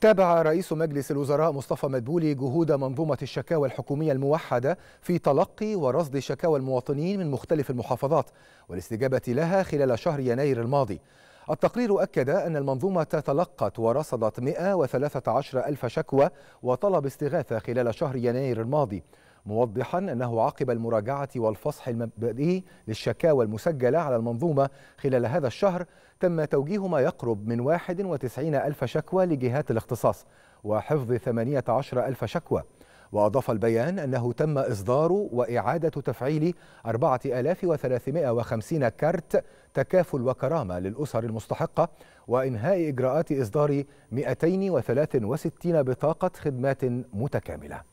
تابع رئيس مجلس الوزراء مصطفى مدبولي جهود منظومة الشكاوى الحكومية الموحدة في تلقي ورصد شكاوى المواطنين من مختلف المحافظات والاستجابة لها خلال شهر يناير الماضي التقرير أكد أن المنظومة تلقت ورصدت 113 ألف شكوى وطلب استغاثة خلال شهر يناير الماضي موضحا أنه عقب المراجعة والفصح المبدئي للشكاوى المسجلة على المنظومة خلال هذا الشهر تم توجيه ما يقرب من 91 ألف شكوى لجهات الاختصاص وحفظ 18 ألف شكوى وأضاف البيان أنه تم إصدار وإعادة تفعيل 4350 كارت تكافل وكرامة للأسر المستحقة وإنهاء إجراءات إصدار 263 بطاقة خدمات متكاملة